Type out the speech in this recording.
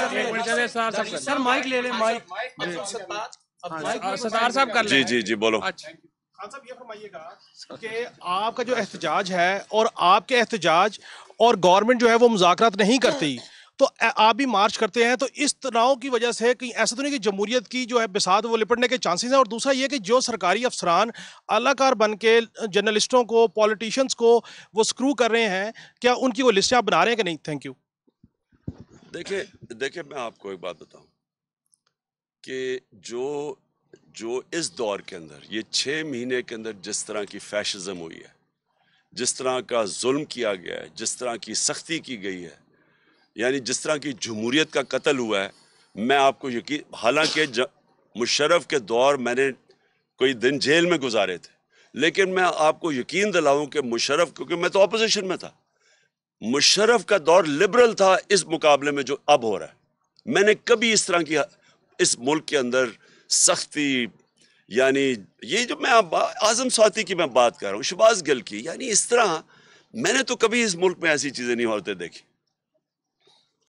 Sir mic ले mic मतलब हाँ, हाँ, जी जी जी बोलो अच्छा। ये कि आपका जो एहतजाज है और आपके एहतजाज और गवर्नमेंट जो है वो मुजाकर नहीं करती तो आप भी मार्च करते हैं तो इस तनाव की वजह से कहीं ऐसा तो नहीं कि जमहूरियत की जो है बिसात वो लिपटने के चांसेस हैं और दूसरा ये कि जो सरकारी अफसरान अलाकार बन के जर्नलिस्टों को पॉलिटिशियंस को वो स्क्रू कर रहे हैं क्या उनकी वो लिस्टें आप बना रहे हैं कि नहीं थैंक यू देखिए देखिए मैं आपको एक बात बताऊं कि जो जो इस दौर के अंदर ये छः महीने के अंदर जिस तरह की फैशिज़म हुई है जिस तरह का जुल्म किया गया है जिस तरह की सख्ती की गई है यानी जिस तरह की जमहूरीत का कत्ल हुआ है मैं आपको यकीन हालांकि मुशरफ के दौर मैंने कोई दिन जेल में गुजारे थे लेकिन मैं आपको यकीन दिलाऊं कि मुशरफ क्योंकि मैं तो अपोजिशन में था मुशरफ का दौर लिबरल था इस मुकाबले में जो अब हो रहा है मैंने कभी इस तरह की इस मुल्क के अंदर सख्ती यानी ये जो मैं आज़म स्वाती की मैं बात कर रहा हूँ शबाज गिल की यानी इस तरह मैंने तो कभी इस मुल्क में ऐसी चीज़ें नहीं होते देखी